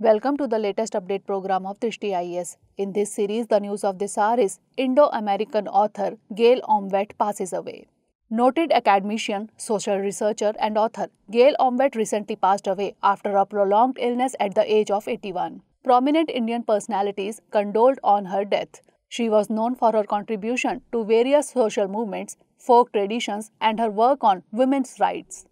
Welcome to the latest update program of Trishti IES. In this series, the news of this hour is Indo-American author Gail Omvet passes away. Noted academician, social researcher and author Gail Omvet recently passed away after a prolonged illness at the age of 81. Prominent Indian personalities condoled on her death. She was known for her contribution to various social movements, folk traditions and her work on women's rights.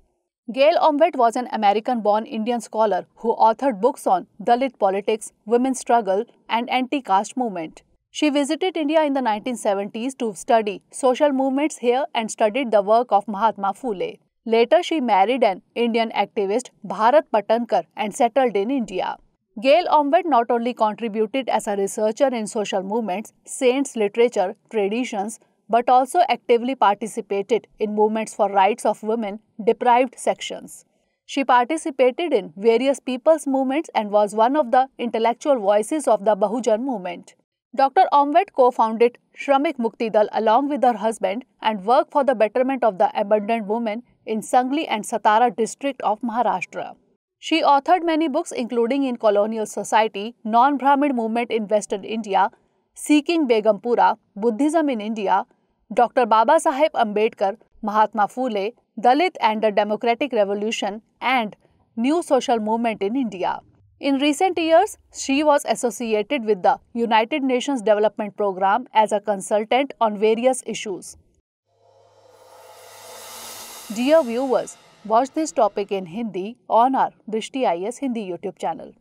Gail Omvet was an American born Indian scholar who authored books on Dalit politics, women's struggle, and anti caste movement. She visited India in the 1970s to study social movements here and studied the work of Mahatma Phule. Later, she married an Indian activist, Bharat Patankar, and settled in India. Gail Omvet not only contributed as a researcher in social movements, saints' literature, traditions, but also actively participated in movements for rights of women deprived sections. She participated in various people's movements and was one of the intellectual voices of the Bahujan movement. Dr. Omvet co-founded Shramik Mukti Dal along with her husband and worked for the betterment of the abandoned women in Sangli and Satara district of Maharashtra. She authored many books including In Colonial Society, Non-Brahmin Movement in Western India, Seeking Begampura, Buddhism in India, Dr. Baba Sahib Ambedkar, Mahatma Phule, Dalit and the Democratic Revolution, and New Social Movement in India. In recent years, she was associated with the United Nations Development Programme as a consultant on various issues. Dear viewers, watch this topic in Hindi on our Drishti IS Hindi YouTube channel.